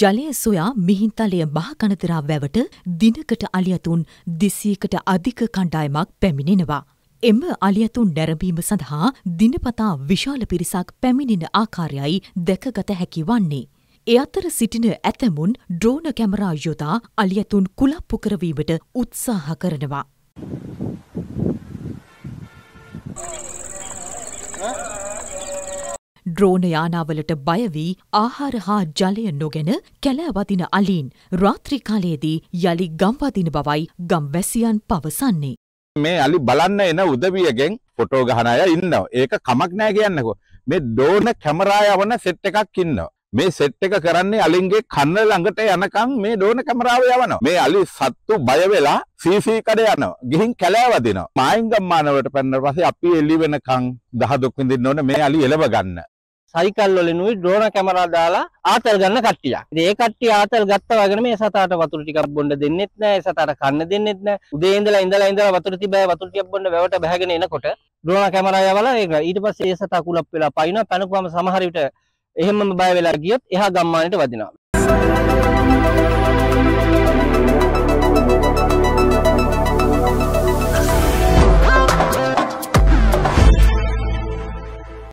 ජලය සොයා මිහින්තලය මහකනතරා වැවට දිනකට අලියතුන් දෙසීකට අධික කණ්ඩායමක් පැමිණෙනවා. එම අලියතුන් නැරඹීම සඳහා දිනපතා විශාල පිරිසක් පැමිණෙන ආකාරයයි දැකගත හැකි වන්නේ. එ අතර සිටින ඇතැමුන් ඩ්‍රෝන කැමරා යොදා අලියතුන් කුලප්පු කරවීමට උත්සාහ කරනවා. Huh? ඩ්‍රෝන යානාවලට බයවී ආහාර හා ජලය නොගැන කැලෑවදින අලින් රාත්‍රිකාලයේදී යළි ගම්වදින බවයි ගම්වැසියන් පවසන්නේ. මේ අලි බලන්න එන උදවියගෙන් ෆොටෝ ගහන අය ඉන්නවා. ඒක කමක් නෑ කියන්නකෝ. මේ ඩෝන කැමරා යවන සෙට් එකක් ඉන්නවා. මේ සෙට් එක කරන්නේ අලින්ගේ කන්න ළඟට යනකම් මේ ඩෝන කැමරාව යවනවා. මේ අලි සත්තු බය වෙලා සීසී කඩ යනවා. ගිහින් කැලෑවදිනවා. මායිංගම් මානවට පැනන පස්සේ අපි එළි වෙනකම් දහදොක් විඳින්න ඕනේ මේ අලි එලව ගන්න. සයිකල් වලිනුයි ඩ්‍රෝන කැමරා දාලා ආතල් ගන්න කට්ටියක්. ඉතින් ඒ කට්ටිය ආතල් ගත්තා වගේම මේ සතාට වතුර ටිකක් බොන්න දෙන්නෙත් නෑ, ඒ සතාට කන්න දෙන්නෙත් නෑ. උදේ ඉඳලා ඉඳලා ඉඳලා වතුර තිබෑ වතුර ටිකක් බොන්න වැවට බහගෙන එනකොට ඩ්‍රෝන කැමරා යවලා ඒක ඊට පස්සේ ඒ සතා කුලප් වෙලා පයින්නවා. පැනපුවම සමහර විට එහෙමම බය වෙලා ගියොත් එහා ගම්මානයට වදිනවා.